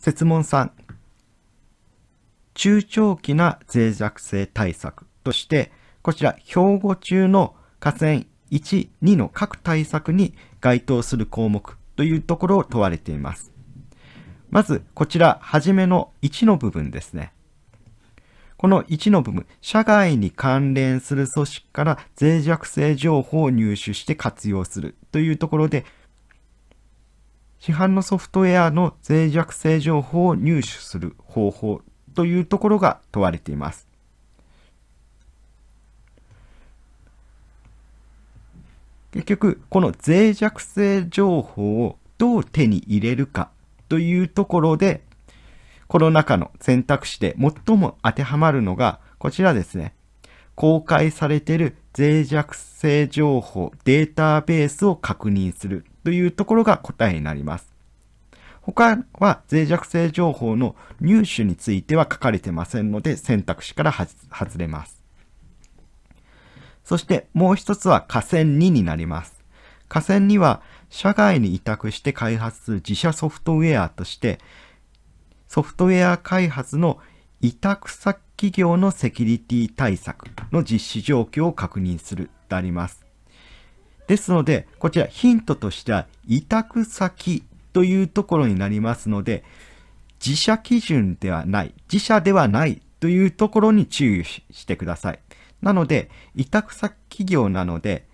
設問3中長期な脆弱性対策としてこちら兵庫中の河川1、2の各対策に該当する項目というところを問われています。まずこちら初めの1の部分ですね。この1の部分、社外に関連する組織から脆弱性情報を入手して活用するというところで、市販のソフトウェアの脆弱性情報を入手する方法というところが問われています。結局、この脆弱性情報をどう手に入れるかというところで、この中の選択肢で最も当てはまるのが、こちらですね。公開されている脆弱性情報データベースを確認するというところが答えになります。他は脆弱性情報の入手については書かれてませんので選択肢から外れます。そしてもう一つは河川2になります。河川2は社外に委託して開発する自社ソフトウェアとしてソフトウェア開発の委託先企業のセキュリティ対策の実施状況を確認するとあります。ですので、こちらヒントとしては委託先というところになりますので、自社基準ではない、自社ではないというところに注意してください。なので、委託先企業なので、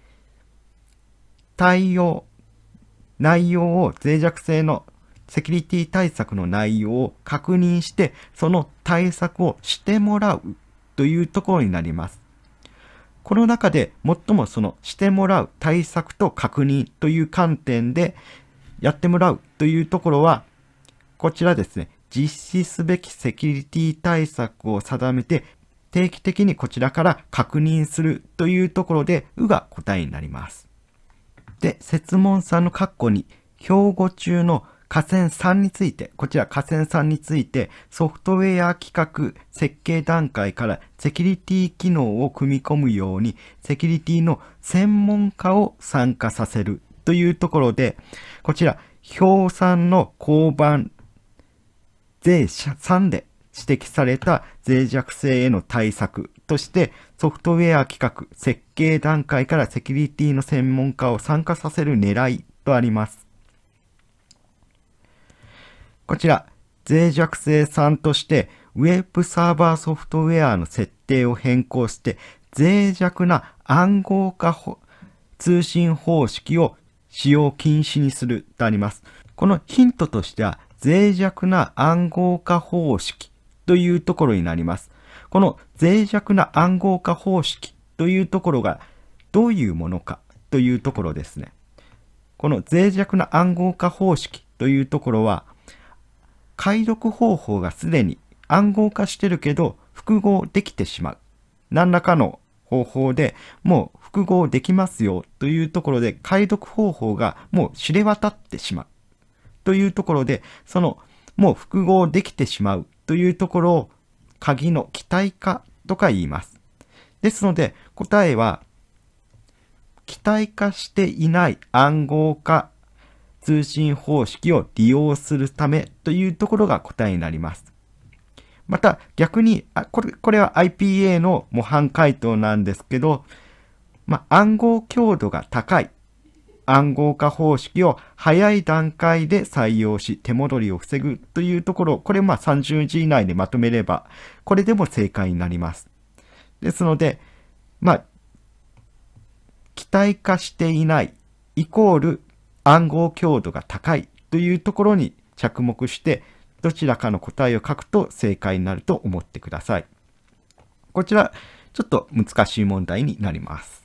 対応、内容を脆弱性のセキュリティ対策の内容を確認して、その対策をしてもらうというところになります。この中で最もそのしてもらう対策と確認という観点でやってもらうというところは、こちらですね、実施すべきセキュリティ対策を定めて定期的にこちらから確認するというところで、うが答えになります。で、設問さんの括弧に、標語中の河川3について、こちら河川3についてソフトウェア企画設計段階からセキュリティ機能を組み込むようにセキュリティの専門家を参加させるというところで、こちら表産の交番税3で指摘された脆弱性への対策としてソフトウェア企画設計段階からセキュリティの専門家を参加させる狙いとあります。こちら、脆弱性3として、ウェブサーバーソフトウェアの設定を変更して、脆弱な暗号化通信方式を使用禁止にするとあります。このヒントとしては、脆弱な暗号化方式というところになります。この脆弱な暗号化方式というところがどういうものかというところですね。この脆弱な暗号化方式というところは、解読方法がすでに暗号化してるけど複合できてしまう。何らかの方法でもう複合できますよというところで解読方法がもう知れ渡ってしまう。というところで、そのもう複合できてしまうというところを鍵の期待化とか言います。ですので答えは期待化していない暗号化通信方式を利用するためというところが答えになります。また逆に、あこれこれは IPA の模範解答なんですけど、ま暗号強度が高い暗号化方式を早い段階で採用し手戻りを防ぐというところ、これまあ30日以内でまとめれば、これでも正解になります。ですので、まあ、期待化していないイコール暗号強度が高いというところに着目してどちらかの答えを書くと正解になると思ってください。こちらちょっと難しい問題になります。